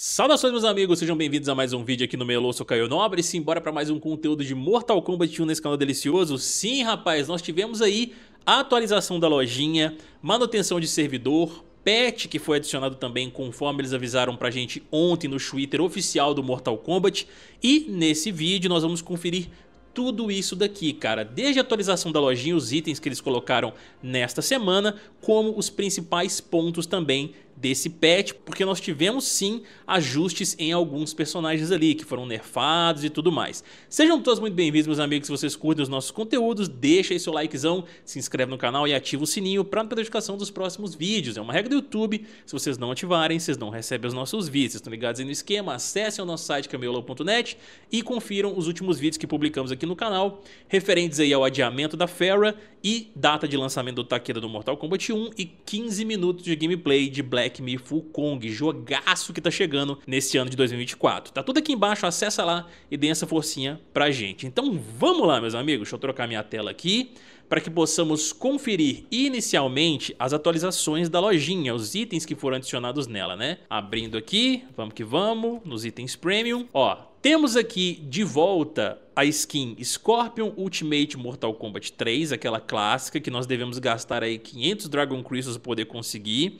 Saudações meus amigos, sejam bem-vindos a mais um vídeo aqui no Melô, sou Caio Nobre, simbora para mais um conteúdo de Mortal Kombat 1 nesse canal delicioso. Sim rapaz, nós tivemos aí a atualização da lojinha, manutenção de servidor, patch que foi adicionado também conforme eles avisaram pra gente ontem no Twitter oficial do Mortal Kombat e nesse vídeo nós vamos conferir tudo isso daqui, cara. Desde a atualização da lojinha, os itens que eles colocaram nesta semana, como os principais pontos também desse patch, porque nós tivemos sim ajustes em alguns personagens ali, que foram nerfados e tudo mais. Sejam todos muito bem-vindos, meus amigos, se vocês curtem os nossos conteúdos, deixa aí seu likezão, se inscreve no canal e ativa o sininho para não perder notificação dos próximos vídeos. É uma regra do YouTube, se vocês não ativarem, vocês não recebem os nossos vídeos, estão ligados aí no esquema? Acessem o nosso site cameolo.net é e confiram os últimos vídeos que publicamos aqui no canal, referentes aí ao adiamento da Fera e data de lançamento do Takeda do Mortal Kombat 1 e 15 minutos de gameplay de Black Black full Kong, jogaço que tá chegando nesse ano de 2024. Tá tudo aqui embaixo, acessa lá e dê essa forcinha pra gente. Então vamos lá, meus amigos, deixa eu trocar minha tela aqui para que possamos conferir inicialmente as atualizações da lojinha, os itens que foram adicionados nela, né? Abrindo aqui, vamos que vamos, nos itens premium. Ó, temos aqui de volta a skin Scorpion Ultimate Mortal Kombat 3, aquela clássica que nós devemos gastar aí 500 Dragon Crystals para poder conseguir.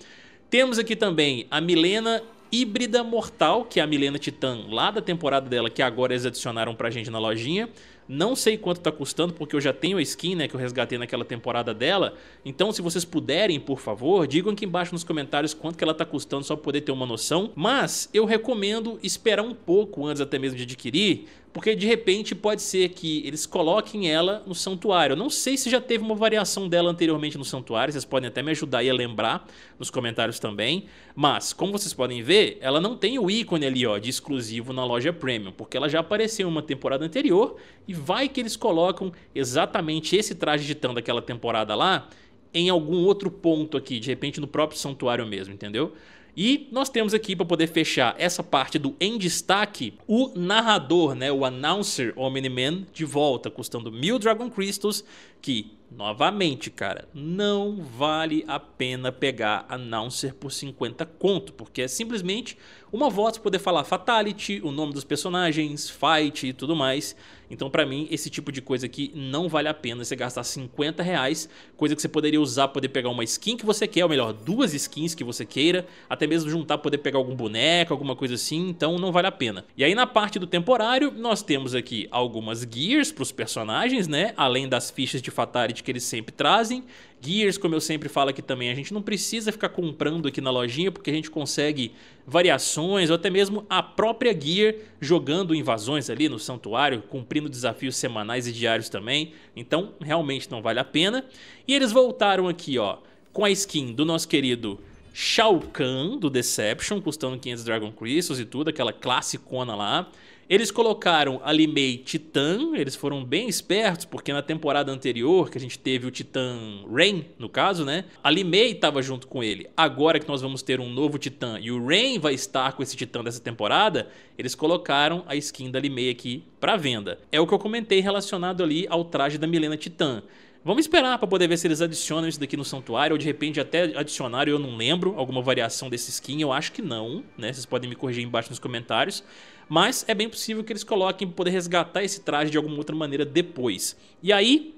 Temos aqui também a Milena Híbrida Mortal, que é a Milena Titã lá da temporada dela, que agora eles adicionaram pra gente na lojinha. Não sei quanto tá custando, porque eu já tenho a skin, né, que eu resgatei naquela temporada dela. Então, se vocês puderem, por favor, digam aqui embaixo nos comentários quanto que ela tá custando, só pra poder ter uma noção. Mas, eu recomendo esperar um pouco antes até mesmo de adquirir, porque de repente pode ser que eles coloquem ela no santuário. Eu não sei se já teve uma variação dela anteriormente no santuário, vocês podem até me ajudar aí a lembrar nos comentários também. Mas, como vocês podem ver, ela não tem o ícone ali ó, de exclusivo na loja Premium, porque ela já apareceu em uma temporada anterior e vai que eles colocam exatamente esse traje de tan daquela temporada lá em algum outro ponto aqui, de repente no próprio santuário mesmo, entendeu? E nós temos aqui para poder fechar essa parte do em destaque, o narrador, né, o announcer Omni-Man de volta, custando mil Dragon Crystals, que Novamente, cara, não vale a pena pegar announcer por 50 conto, porque é simplesmente uma voz poder falar fatality, o nome dos personagens, fight e tudo mais. Então, para mim, esse tipo de coisa aqui não vale a pena você gastar 50 reais, coisa que você poderia usar, para poder pegar uma skin que você quer, ou melhor, duas skins que você queira, até mesmo juntar, poder pegar algum boneco, alguma coisa assim, então não vale a pena. E aí na parte do temporário, nós temos aqui algumas gears para os personagens, né? Além das fichas de fatality que eles sempre trazem, Gears, como eu sempre falo aqui também, a gente não precisa ficar comprando aqui na lojinha porque a gente consegue variações ou até mesmo a própria Gear jogando invasões ali no santuário, cumprindo desafios semanais e diários também. Então, realmente não vale a pena. E eles voltaram aqui, ó, com a skin do nosso querido Shao Kahn do Deception, custando 500 Dragon Crystals e tudo, aquela classicona lá. Eles colocaram a Limei Titã, eles foram bem espertos, porque na temporada anterior, que a gente teve o Titã Rain, no caso, né? A Limei estava junto com ele. Agora que nós vamos ter um novo Titã e o Rain vai estar com esse Titã dessa temporada, eles colocaram a skin da Limei aqui para venda. É o que eu comentei relacionado ali ao traje da Milena Titã. Vamos esperar para poder ver se eles adicionam isso daqui no santuário, ou de repente até adicionaram, eu não lembro, alguma variação desse skin, eu acho que não, né? Vocês podem me corrigir embaixo nos comentários. Mas é bem possível que eles coloquem para poder resgatar esse traje de alguma outra maneira depois. E aí,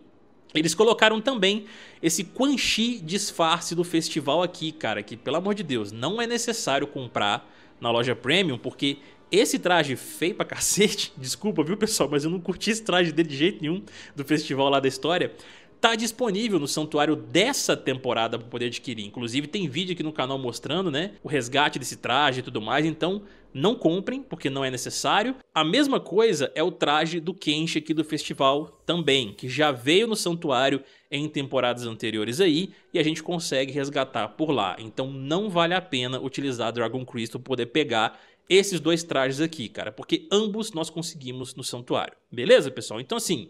eles colocaram também esse Quan Chi disfarce do festival aqui, cara, que pelo amor de Deus, não é necessário comprar na loja Premium, porque esse traje feio pra cacete, desculpa, viu pessoal, mas eu não curti esse traje dele de jeito nenhum do festival lá da história tá disponível no santuário dessa temporada para poder adquirir. Inclusive tem vídeo aqui no canal mostrando, né, o resgate desse traje e tudo mais, então não comprem porque não é necessário. A mesma coisa é o traje do Kenshi aqui do festival também, que já veio no santuário em temporadas anteriores aí e a gente consegue resgatar por lá. Então não vale a pena utilizar Dragon Crystal para poder pegar esses dois trajes aqui, cara, porque ambos nós conseguimos no santuário. Beleza, pessoal? Então assim,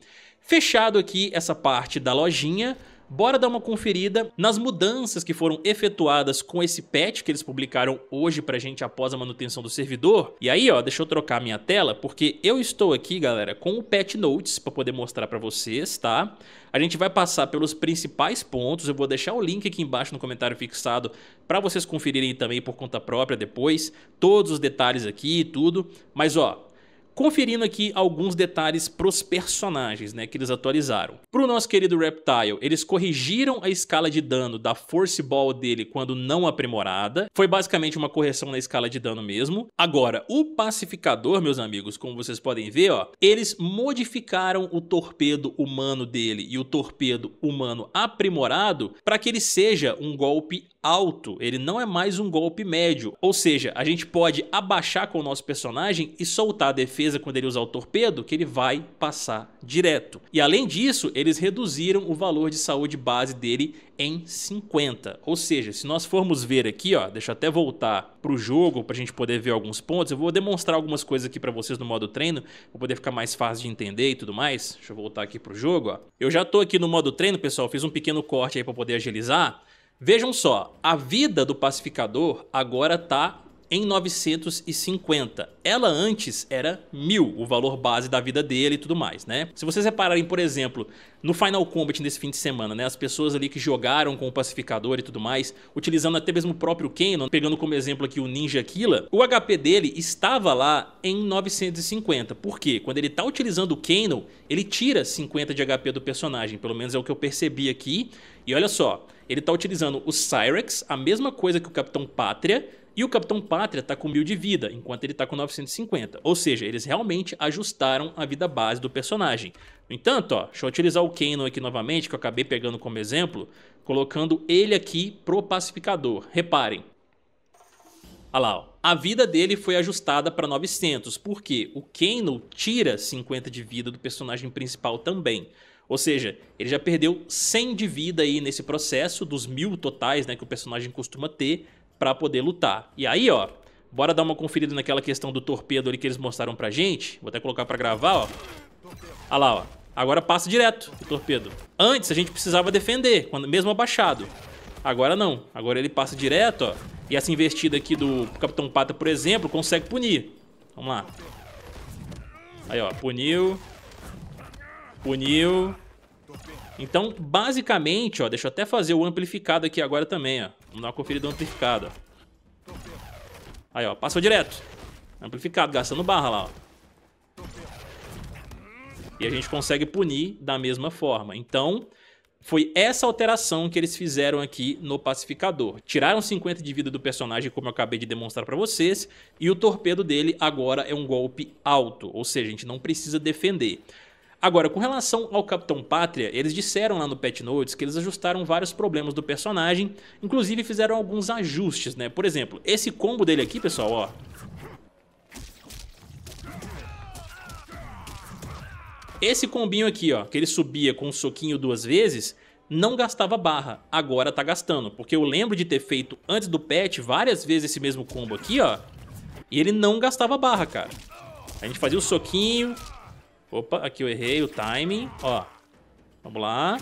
Fechado aqui essa parte da lojinha, bora dar uma conferida nas mudanças que foram efetuadas com esse patch que eles publicaram hoje pra gente após a manutenção do servidor. E aí, ó, deixa eu trocar a minha tela, porque eu estou aqui, galera, com o patch notes para poder mostrar para vocês, tá? A gente vai passar pelos principais pontos, eu vou deixar o link aqui embaixo no comentário fixado para vocês conferirem também por conta própria depois, todos os detalhes aqui e tudo. Mas, ó, Conferindo aqui alguns detalhes pros personagens, né, que eles atualizaram. Pro nosso querido Reptile, eles corrigiram a escala de dano da Force Ball dele quando não aprimorada. Foi basicamente uma correção na escala de dano mesmo. Agora, o pacificador, meus amigos, como vocês podem ver, ó, eles modificaram o torpedo humano dele e o torpedo humano aprimorado para que ele seja um golpe alto, ele não é mais um golpe médio. Ou seja, a gente pode abaixar com o nosso personagem e soltar a defesa quando ele usar o torpedo, que ele vai passar direto. E além disso, eles reduziram o valor de saúde base dele em 50. Ou seja, se nós formos ver aqui, ó, deixa eu até voltar para o jogo para a gente poder ver alguns pontos. Eu vou demonstrar algumas coisas aqui para vocês no modo treino, para poder ficar mais fácil de entender e tudo mais. Deixa eu voltar aqui para o jogo. Ó. Eu já estou aqui no modo treino, pessoal. Fiz um pequeno corte aí para poder agilizar. Vejam só, a vida do pacificador agora está em 950. Ela antes era mil, o valor base da vida dele e tudo mais, né? Se vocês repararem, por exemplo, no Final Combat nesse fim de semana, né? As pessoas ali que jogaram com o pacificador e tudo mais, utilizando até mesmo o próprio Kenon, pegando como exemplo aqui o Ninja Killa, o HP dele estava lá em 950. Por quê? Quando ele tá utilizando o Kenon, ele tira 50 de HP do personagem, pelo menos é o que eu percebi aqui. E olha só, ele tá utilizando o Cyrex, a mesma coisa que o Capitão Pátria, e o Capitão Pátria tá com mil de vida, enquanto ele tá com 950. Ou seja, eles realmente ajustaram a vida base do personagem. No entanto, ó, deixa eu utilizar o Kanon aqui novamente, que eu acabei pegando como exemplo, colocando ele aqui pro pacificador. Reparem. Olha lá, ó. a vida dele foi ajustada para 900, porque o Kano tira 50 de vida do personagem principal também. Ou seja, ele já perdeu 100 de vida aí nesse processo, dos mil totais né, que o personagem costuma ter, para poder lutar. E aí, ó, bora dar uma conferida naquela questão do torpedo ali que eles mostraram pra gente. Vou até colocar pra gravar, ó. Olha lá, ó. Agora passa direto o torpedo. Antes a gente precisava defender, quando, mesmo abaixado. Agora não. Agora ele passa direto, ó. E essa investida aqui do Capitão Pata, por exemplo, consegue punir. Vamos lá. Aí, ó. Puniu. Puniu. Então, basicamente, ó. Deixa eu até fazer o amplificado aqui agora também, ó. Vamos dar uma conferida no amplificado, Aí, ó, passou direto. Amplificado, gastando barra lá, ó. E a gente consegue punir da mesma forma. Então, foi essa alteração que eles fizeram aqui no pacificador. Tiraram 50 de vida do personagem, como eu acabei de demonstrar para vocês, e o torpedo dele agora é um golpe alto, ou seja, a gente não precisa defender. Agora, com relação ao Capitão Pátria, eles disseram lá no Pet Notes que eles ajustaram vários problemas do personagem, inclusive fizeram alguns ajustes, né? Por exemplo, esse combo dele aqui, pessoal, ó, Esse combinho aqui, ó, que ele subia com um soquinho duas vezes, não gastava barra, agora tá gastando, porque eu lembro de ter feito antes do pet várias vezes esse mesmo combo aqui, ó, e ele não gastava barra, cara. A gente fazia o soquinho, Opa, aqui eu errei o timing. Ó. Vamos lá.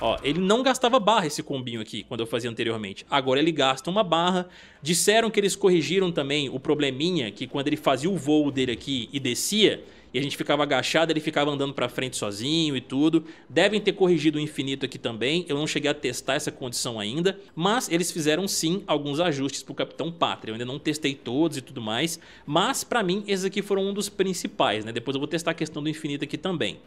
Ó, ele não gastava barra esse combinho aqui, quando eu fazia anteriormente. Agora ele gasta uma barra. Disseram que eles corrigiram também o probleminha que quando ele fazia o voo dele aqui e descia, e a gente ficava agachado, ele ficava andando para frente sozinho e tudo. Devem ter corrigido o infinito aqui também. Eu não cheguei a testar essa condição ainda, mas eles fizeram sim alguns ajustes para o Capitão Pátria. Eu ainda não testei todos e tudo mais, mas para mim esses aqui foram um dos principais, né? Depois eu vou testar a questão do infinito aqui também.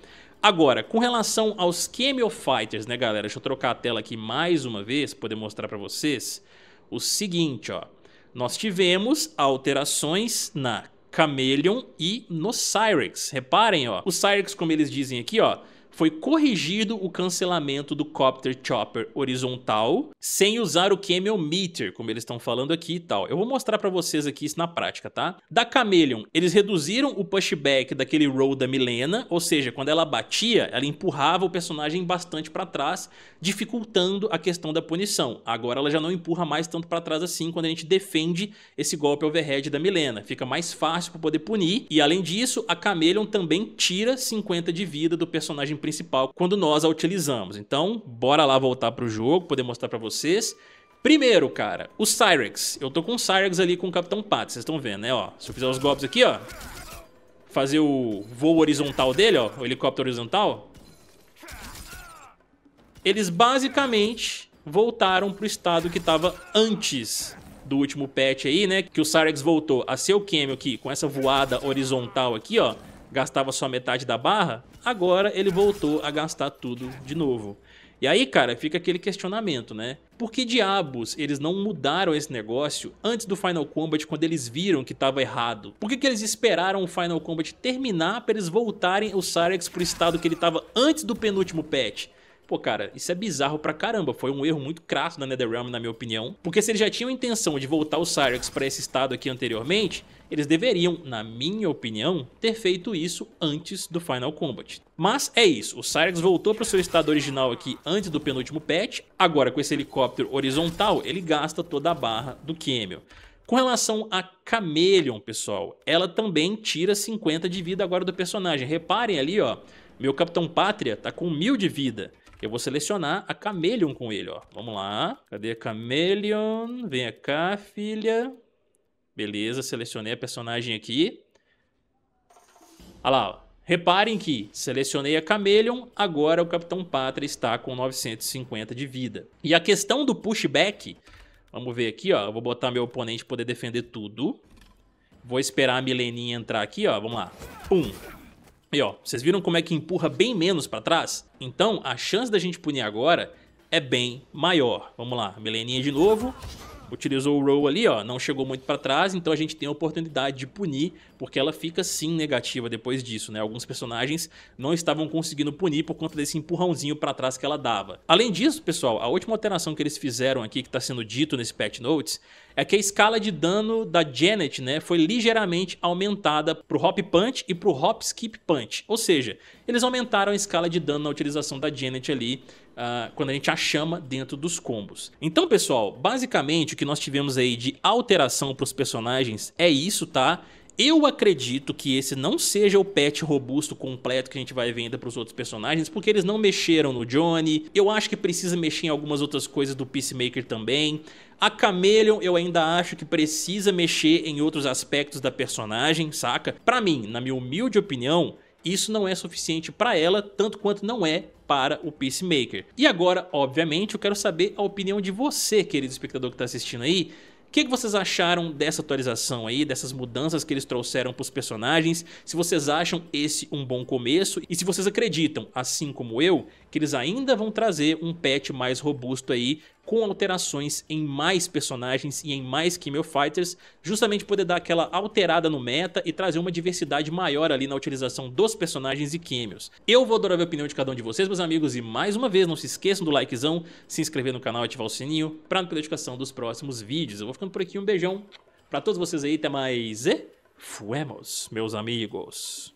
Agora, com relação aos Camel Fighters, né, galera? Deixa eu trocar a tela aqui mais uma vez para poder mostrar para vocês o seguinte, ó nós tivemos alterações na Chameleon e no Cyrex. Reparem, ó, o Cyrex, como eles dizem aqui, ó, foi corrigido o cancelamento do Copter Chopper horizontal sem usar o Camel Meter, como eles estão falando aqui e tal. Eu vou mostrar para vocês aqui isso na prática, tá? Da Chameleon, eles reduziram o pushback daquele roll da Milena, ou seja, quando ela batia, ela empurrava o personagem bastante para trás, dificultando a questão da punição. Agora ela já não empurra mais tanto para trás assim quando a gente defende esse golpe overhead da Milena. Fica mais fácil para poder punir e além disso, a Chameleon também tira 50 de vida do personagem principal quando nós a utilizamos. Então, bora lá voltar para o jogo, poder mostrar para vocês. Primeiro, cara, o Cyrex. Eu tô com o Cyrex ali com o Capitão Pato, vocês estão vendo, né? Ó, se eu fizer os golpes aqui, ó, fazer o voo horizontal dele, ó, o helicóptero horizontal, eles basicamente voltaram pro estado que tava antes do último patch aí, né? Que o Cyrex voltou a ser o Camel aqui com essa voada horizontal aqui, ó gastava só metade da barra, agora ele voltou a gastar tudo de novo. E aí, cara, fica aquele questionamento, né? Por que diabos eles não mudaram esse negócio antes do Final Combat quando eles viram que estava errado? Por que, que eles esperaram o Final Combat terminar para eles voltarem o Cyrex pro estado que ele estava antes do penúltimo patch? Pô, cara, isso é bizarro pra caramba. Foi um erro muito crasso da NetherRealm, na minha opinião. Porque se eles já tinham a intenção de voltar o Cyrex pra esse estado aqui anteriormente, eles deveriam, na minha opinião, ter feito isso antes do Final Combat. Mas é isso, o Cyrex voltou para o seu estado original aqui antes do penúltimo patch. Agora com esse helicóptero horizontal, ele gasta toda a barra do Camel. Com relação a Chameleon, pessoal, ela também tira 50 de vida agora do personagem. Reparem ali, ó, meu Capitão Pátria tá com 1000 de vida. Eu vou selecionar a Chameleon com ele, ó. Vamos lá. Cadê a Chameleon? Venha cá, filha. Beleza, selecionei a personagem aqui. Olha lá, ó. Reparem que selecionei a Chameleon, agora o Capitão Pátria está com 950 de vida. E a questão do pushback, vamos ver aqui, ó. vou botar meu oponente poder defender tudo. Vou esperar a Mileninha entrar aqui, ó. Vamos lá. Pum, e ó, vocês viram como é que empurra bem menos para trás? Então a chance da gente punir agora é bem maior. Vamos lá, Meleninha de novo. Utilizou o roll ali, ó, não chegou muito para trás, então a gente tem a oportunidade de punir, porque ela fica sim negativa depois disso, né? Alguns personagens não estavam conseguindo punir por conta desse empurrãozinho para trás que ela dava. Além disso, pessoal, a última alteração que eles fizeram aqui, que está sendo dito nesse patch notes, é que a escala de dano da Janet né, foi ligeiramente aumentada para o Hop Punch e para o Hop Skip Punch. Ou seja, eles aumentaram a escala de dano na utilização da Janet ali Uh, quando a gente a chama dentro dos combos. Então, pessoal, basicamente o que nós tivemos aí de alteração para os personagens é isso, tá? Eu acredito que esse não seja o patch robusto completo que a gente vai vendo para os outros personagens, porque eles não mexeram no Johnny. Eu acho que precisa mexer em algumas outras coisas do Peacemaker também. A Chameleon eu ainda acho que precisa mexer em outros aspectos da personagem, saca? Para mim, na minha humilde opinião, isso não é suficiente para ela, tanto quanto não é para o Peacemaker. E agora, obviamente, eu quero saber a opinião de você, querido espectador que está assistindo aí que, que vocês acharam dessa atualização aí, dessas mudanças que eles trouxeram para os personagens? Se vocês acham esse um bom começo e se vocês acreditam, assim como eu, que eles ainda vão trazer um patch mais robusto aí com alterações em mais personagens e em mais Chemo Fighters, justamente poder dar aquela alterada no meta e trazer uma diversidade maior ali na utilização dos personagens e Chemios. Eu vou adorar ver a opinião de cada um de vocês, meus amigos, e mais uma vez, não se esqueçam do likezão, se inscrever no canal e ativar o sininho para não perder notificação dos próximos vídeos. Eu vou ficando por aqui, um beijão para todos vocês aí, até mais e fuemos, meus amigos.